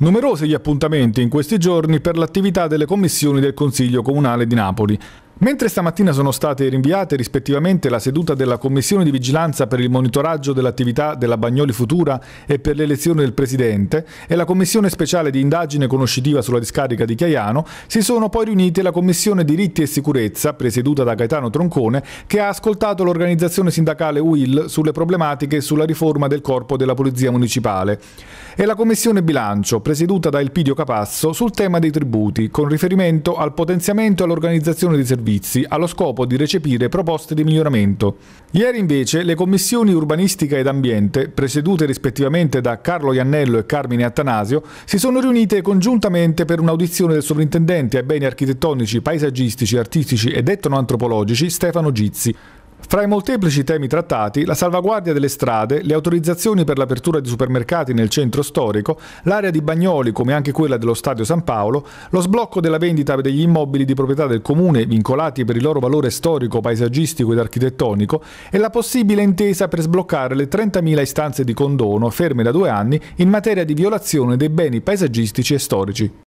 Numerosi gli appuntamenti in questi giorni per l'attività delle commissioni del Consiglio Comunale di Napoli. Mentre stamattina sono state rinviate rispettivamente la seduta della Commissione di Vigilanza per il monitoraggio dell'attività della Bagnoli Futura e per l'elezione del Presidente e la Commissione speciale di indagine conoscitiva sulla discarica di Chiaiano, si sono poi riunite la Commissione diritti e sicurezza, presieduta da Gaetano Troncone, che ha ascoltato l'organizzazione sindacale UIL sulle problematiche sulla riforma del corpo della Polizia Municipale, e la Commissione bilancio, presieduta da Elpidio Capasso, sul tema dei tributi, con riferimento al potenziamento e all'organizzazione di servizi servizi allo scopo di recepire proposte di miglioramento. Ieri invece le commissioni urbanistica ed ambiente, presiedute rispettivamente da Carlo Iannello e Carmine Attanasio, si sono riunite congiuntamente per un'audizione del sovrintendente ai beni architettonici, paesaggistici, artistici ed etnoantropologici Stefano Gizzi. Fra i molteplici temi trattati, la salvaguardia delle strade, le autorizzazioni per l'apertura di supermercati nel centro storico, l'area di Bagnoli come anche quella dello Stadio San Paolo, lo sblocco della vendita degli immobili di proprietà del comune vincolati per il loro valore storico, paesaggistico ed architettonico e la possibile intesa per sbloccare le 30.000 istanze di condono ferme da due anni in materia di violazione dei beni paesaggistici e storici.